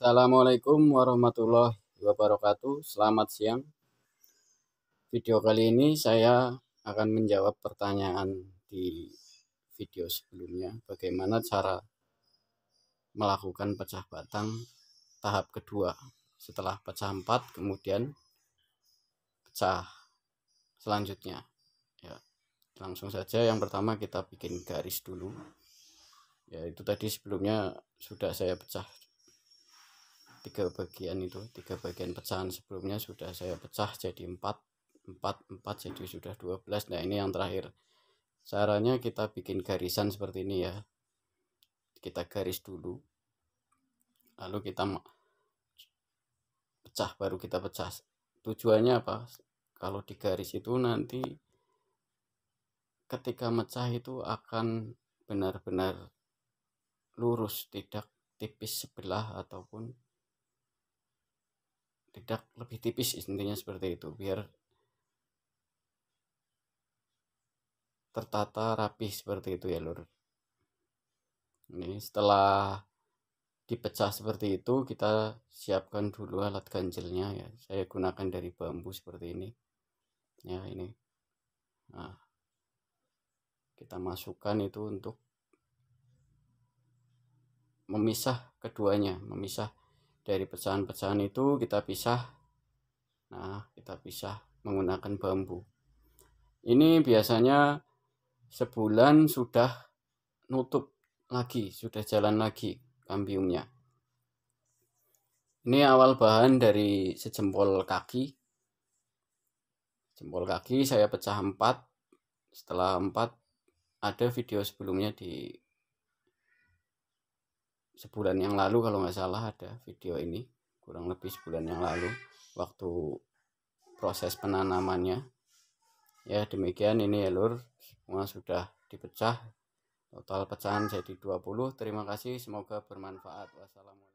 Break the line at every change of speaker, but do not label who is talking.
Assalamualaikum warahmatullahi wabarakatuh. Selamat siang. Video kali ini saya akan menjawab pertanyaan di video sebelumnya. Bagaimana cara melakukan pecah batang tahap kedua setelah pecah empat kemudian pecah selanjutnya ya langsung saja yang pertama kita bikin garis dulu ya itu tadi sebelumnya sudah saya pecah tiga bagian itu tiga bagian pecahan sebelumnya sudah saya pecah jadi empat empat empat jadi sudah dua belas nah ini yang terakhir caranya kita bikin garisan seperti ini ya kita garis dulu lalu kita pecah baru kita pecah tujuannya apa kalau di garis itu nanti ketika mecah itu akan benar-benar lurus tidak tipis sebelah ataupun tidak lebih tipis intinya seperti itu biar tertata rapi seperti itu ya lur ini setelah dipecah seperti itu kita siapkan dulu alat ganjelnya ya saya gunakan dari bambu seperti ini ya ini nah, kita masukkan itu untuk memisah keduanya memisah dari pecahan-pecahan itu kita pisah nah kita pisah menggunakan bambu ini biasanya sebulan sudah nutup lagi sudah jalan lagi kambiumnya ini awal bahan dari sejempol kaki jempol kaki saya pecah empat setelah empat ada video sebelumnya di sebulan yang lalu kalau nggak salah ada video ini kurang lebih sebulan yang lalu waktu proses penanamannya ya demikian ini ya lur semua sudah dipecah total pecahan jadi 20 terima kasih semoga bermanfaat wassalamualaikum